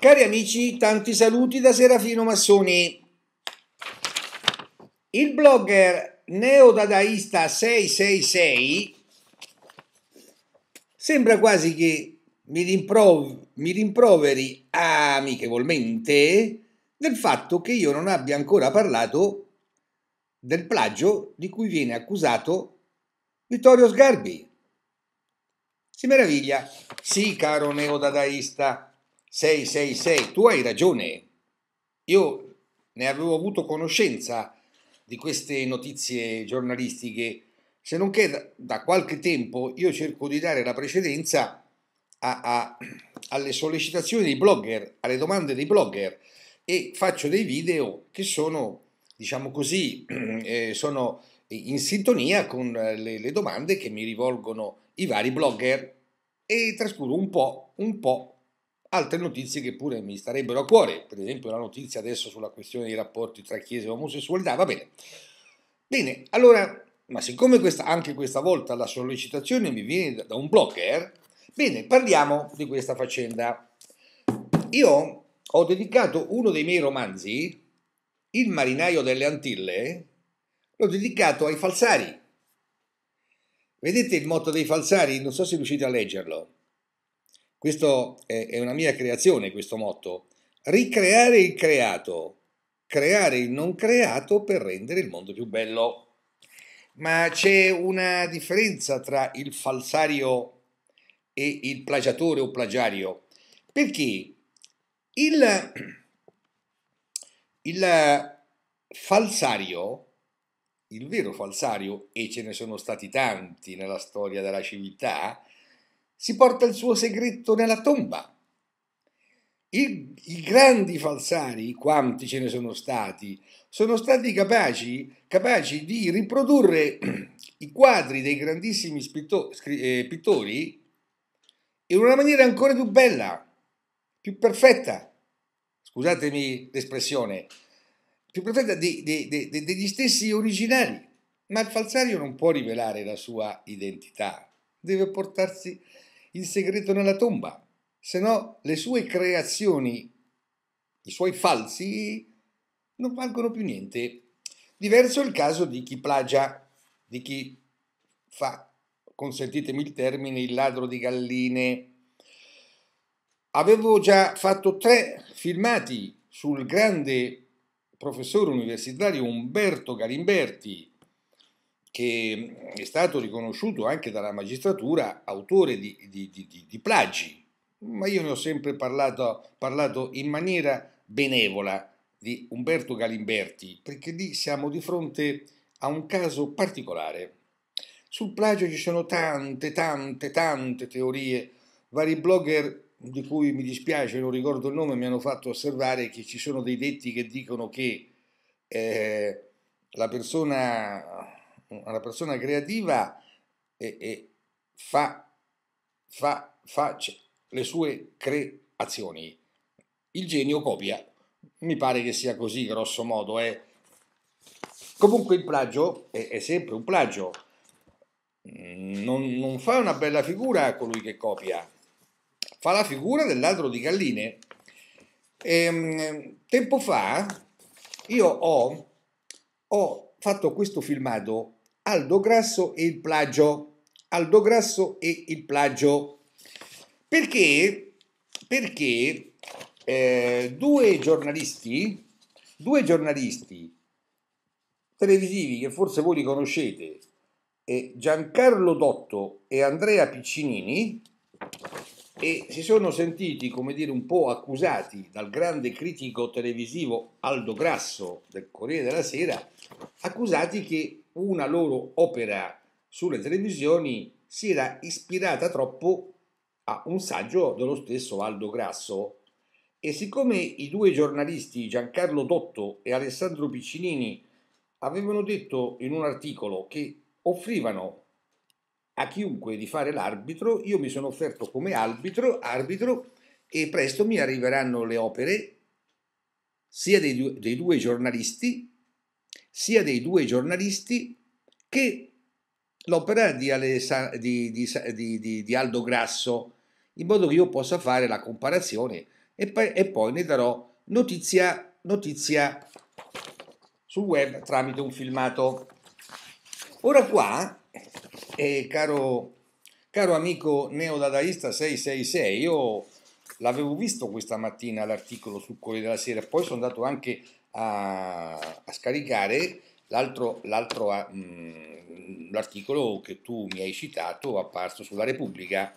Cari amici, tanti saluti da Serafino Massoni. Il blogger neodadaista 666 sembra quasi che mi, rimprov- mi rimproveri amichevolmente del fatto che io non abbia ancora parlato del plagio di cui viene accusato Vittorio Sgarbi. Si meraviglia? Sì, caro neodadaista sei, sei, sei, tu hai ragione. Io ne avevo avuto conoscenza di queste notizie giornalistiche, se non che da, da qualche tempo io cerco di dare la precedenza a, a, alle sollecitazioni dei blogger, alle domande dei blogger e faccio dei video che sono, diciamo così, eh, sono in sintonia con eh, le, le domande che mi rivolgono i vari blogger e trascuro un po', un po' altre notizie che pure mi starebbero a cuore, per esempio la notizia adesso sulla questione dei rapporti tra Chiesa e omosessualità, va bene. Bene, allora, ma siccome questa, anche questa volta la sollecitazione mi viene da un blogger, bene, parliamo di questa faccenda. Io ho dedicato uno dei miei romanzi, Il marinaio delle Antille, l'ho dedicato ai falsari. Vedete il motto dei falsari? Non so se riuscite a leggerlo questo è una mia creazione, questo motto. Ricreare il creato, creare il non creato per rendere il mondo più bello. Ma c'è una differenza tra il falsario e il plagiatore o plagiario, perché il, il falsario, il vero falsario, e ce ne sono stati tanti nella storia della civiltà, si porta il suo segreto nella tomba. I, I, grandi falsari, quanti ce ne sono stati, sono stati capaci, capaci di riprodurre i quadri dei grandissimi spitto, eh, pittori in una maniera ancora più bella, più perfetta, scusatemi l'espressione, più perfetta de, de, de, degli stessi originali. Ma il falsario non può rivelare la sua identità, deve portarsi il segreto nella tomba, se no le sue creazioni, i suoi falsi, non valgono più niente. Diverso è il caso di chi plagia, di chi fa, consentitemi il termine, il ladro di galline. Avevo già fatto tre filmati sul grande professore universitario Umberto Galimberti, che mm, è stato riconosciuto anche dalla magistratura autore di, di, di, di plagi, ma io ne ho sempre parlato, parlato in maniera benevola di Umberto Galimberti, perché lì siamo di fronte a un caso particolare. Sul plagio ci sono tante, tante, tante teorie. Vari blogger, di cui mi dispiace, non ricordo il nome, mi hanno fatto osservare che ci sono dei detti che dicono che eh, la persona una persona creativa e, e fa, fa, fa le sue creazioni. Il genio copia, mi pare che sia così grosso modo. Eh. Comunque il plagio è, è sempre un plagio. Non, non, fa una bella figura colui che copia, fa la figura del ladro di galline. E, ehm, tempo fa io ho, ho fatto questo filmato Aldo Grasso e il plagio. Aldo Grasso e il plagio. Perché? Perché eh, due giornalisti, due giornalisti televisivi che forse voi li conoscete, eh, Giancarlo Dotto e Andrea Piccinini, e si sono sentiti, come dire, un po' accusati dal grande critico televisivo Aldo Grasso del Corriere della Sera, accusati che una loro opera sulle televisioni si era ispirata troppo a un saggio dello stesso Aldo Grasso. E siccome i due giornalisti Giancarlo Dotto e Alessandro Piccinini avevano detto in un articolo che offrivano a chiunque di fare l'arbitro, io mi sono offerto come arbitro, arbitro e presto mi arriveranno le opere sia dei due, dei due giornalisti sia dei due giornalisti che l'opera di, Alessa, di, di, di, Aldo Grasso, in modo che io possa fare la comparazione e, e poi ne darò notizia, notizia sul web tramite un filmato. Ora qua, eh, caro, caro amico neodadaista 666, io l'avevo visto questa mattina l'articolo su Corriere della Sera, poi sono andato anche a, a scaricare l'altro, l'altro mh, ah, mm, l'articolo che tu mi hai citato apparso sulla Repubblica.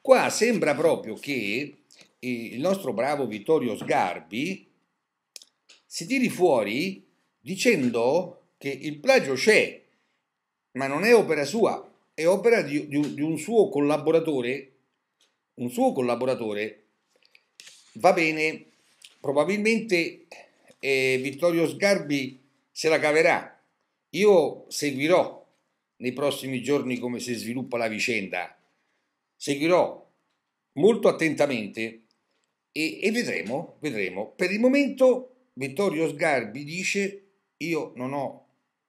Qua sembra proprio che eh, il nostro bravo Vittorio Sgarbi si tiri fuori dicendo che il plagio c'è, ma non è opera sua, è opera di, di, di un suo collaboratore, un suo collaboratore va bene, probabilmente eh, Vittorio Sgarbi se la caverà. Io seguirò nei prossimi giorni come si sviluppa la vicenda, seguirò molto attentamente e, e vedremo, vedremo. Per il momento Vittorio Sgarbi dice io non ho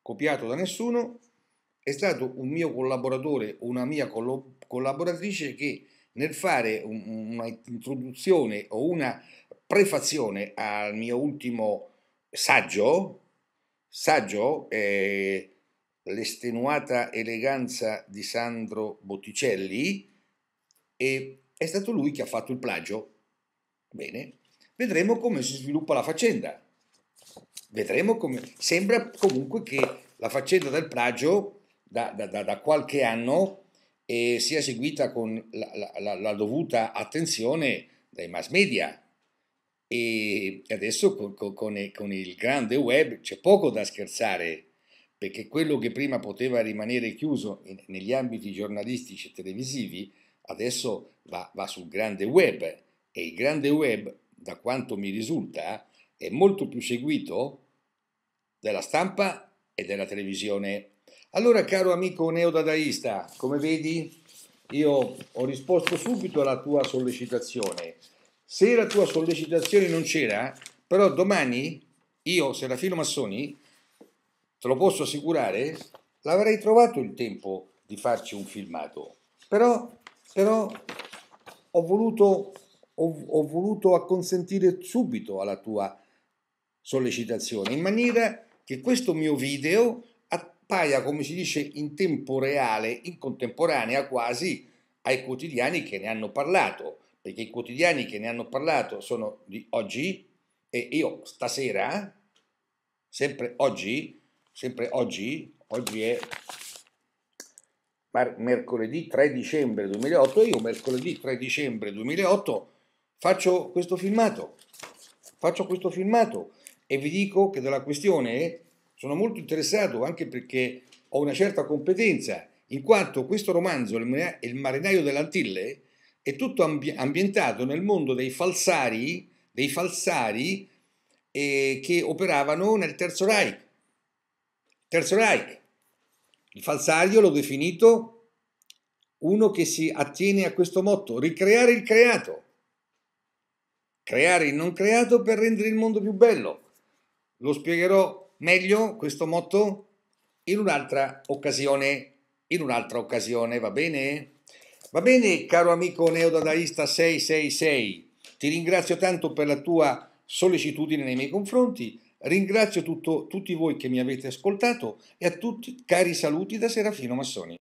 copiato da nessuno, è stato un mio collaboratore, una mia collaboratrice che nel fare un'introduzione o una prefazione al mio ultimo saggio, saggio eh, L'estenuata eleganza di Sandro Botticelli, e è stato lui che ha fatto il plagio. Bene, vedremo come si sviluppa la faccenda. Vedremo come... Sembra comunque che la faccenda del plagio da, da, da, da qualche anno e sia seguita con la, la, la dovuta attenzione dai mass media. E adesso con, con, con il grande web c'è poco da scherzare, perché quello che prima poteva rimanere chiuso in, negli ambiti giornalistici e televisivi, adesso va, va sul grande web e il grande web, da quanto mi risulta, è molto più seguito della stampa e della televisione allora, caro amico neodadaista, come vedi, io ho risposto subito alla tua sollecitazione. Se la tua sollecitazione non c'era, però domani io, Serafino Massoni, te lo posso assicurare, l'avrei trovato il tempo di farci un filmato. Però, però ho, voluto, ho, ho voluto acconsentire subito alla tua sollecitazione, in maniera che questo mio video appaia, come si dice, in tempo reale, in contemporanea quasi ai quotidiani che ne hanno parlato, perché i quotidiani che ne hanno parlato sono di oggi e io stasera, sempre oggi, sempre oggi, oggi è mercoledì 3 dicembre 2008 io mercoledì 3 dicembre 2008 faccio questo filmato faccio questo filmato e vi dico che della questione sono molto interessato anche perché ho una certa competenza, in quanto questo romanzo, Il marinaio delle Antille, è tutto ambi ambientato nel mondo dei falsari, dei falsari eh, che operavano nel Terzo Reich. Terzo Reich. Il falsario l'ho definito uno che si attiene a questo motto, ricreare il creato, creare il non creato per rendere il mondo più bello. Lo spiegherò meglio questo motto in un'altra occasione, in un'altra occasione, va bene? Va bene, caro amico neodadaista 666, ti ringrazio tanto per la tua sollecitudine nei miei confronti, ringrazio tutto, tutti voi che mi avete ascoltato e a tutti cari saluti da Serafino Massoni.